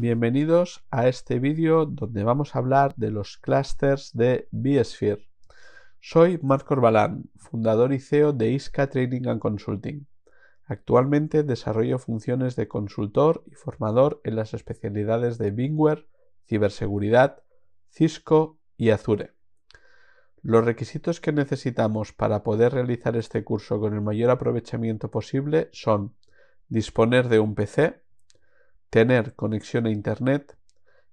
bienvenidos a este vídeo donde vamos a hablar de los clusters de vSphere. Soy Marco Balán, fundador y CEO de ISCA Training and Consulting. Actualmente desarrollo funciones de consultor y formador en las especialidades de Bingware, ciberseguridad, Cisco y Azure. Los requisitos que necesitamos para poder realizar este curso con el mayor aprovechamiento posible son disponer de un PC, tener conexión a Internet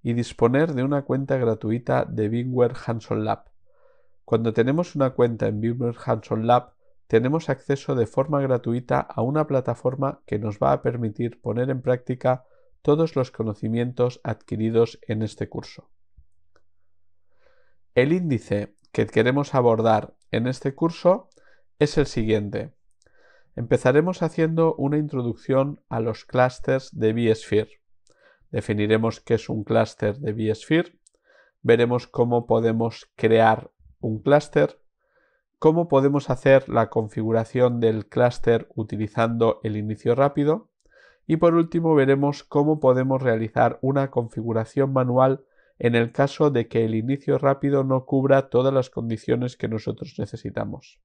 y disponer de una cuenta gratuita de VMware Hanson Lab. Cuando tenemos una cuenta en VMware Hanson Lab, tenemos acceso de forma gratuita a una plataforma que nos va a permitir poner en práctica todos los conocimientos adquiridos en este curso. El índice que queremos abordar en este curso es el siguiente. Empezaremos haciendo una introducción a los clústeres de vSphere. Definiremos qué es un clúster de vSphere, veremos cómo podemos crear un clúster, cómo podemos hacer la configuración del clúster utilizando el inicio rápido y por último veremos cómo podemos realizar una configuración manual en el caso de que el inicio rápido no cubra todas las condiciones que nosotros necesitamos.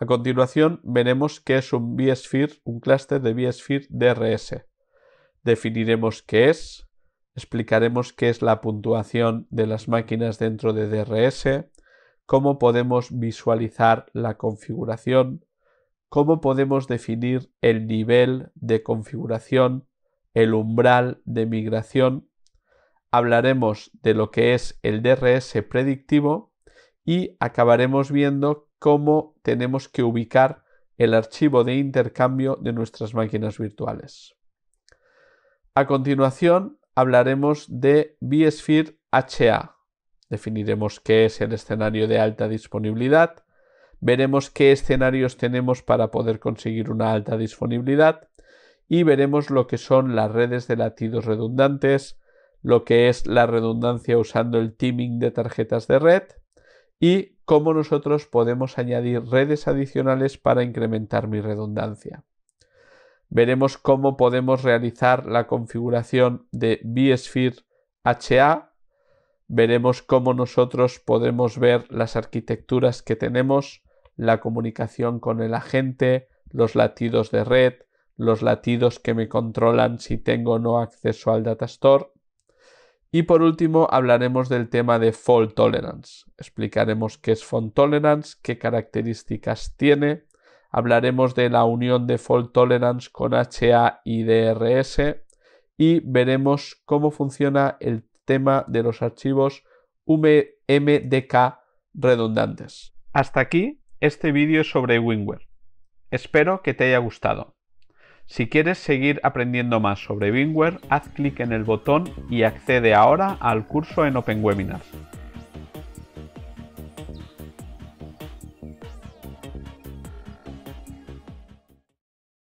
A continuación veremos qué es un vSphere, un clúster de vSphere DRS. Definiremos qué es, explicaremos qué es la puntuación de las máquinas dentro de DRS, cómo podemos visualizar la configuración, cómo podemos definir el nivel de configuración, el umbral de migración. Hablaremos de lo que es el DRS predictivo y acabaremos viendo cómo tenemos que ubicar el archivo de intercambio de nuestras máquinas virtuales. A continuación hablaremos de vSphere HA. Definiremos qué es el escenario de alta disponibilidad, veremos qué escenarios tenemos para poder conseguir una alta disponibilidad y veremos lo que son las redes de latidos redundantes, lo que es la redundancia usando el teaming de tarjetas de red y cómo nosotros podemos añadir redes adicionales para incrementar mi redundancia. Veremos cómo podemos realizar la configuración de vSphere HA. Veremos cómo nosotros podemos ver las arquitecturas que tenemos, la comunicación con el agente, los latidos de red, los latidos que me controlan si tengo o no acceso al datastore. Y por último hablaremos del tema de fault tolerance. Explicaremos qué es fault tolerance, qué características tiene. Hablaremos de la unión de fault tolerance con HA y DRS y veremos cómo funciona el tema de los archivos MDK redundantes. Hasta aquí este vídeo sobre WinWare. Espero que te haya gustado. Si quieres seguir aprendiendo más sobre VMware, haz clic en el botón y accede ahora al curso en OpenWebinars.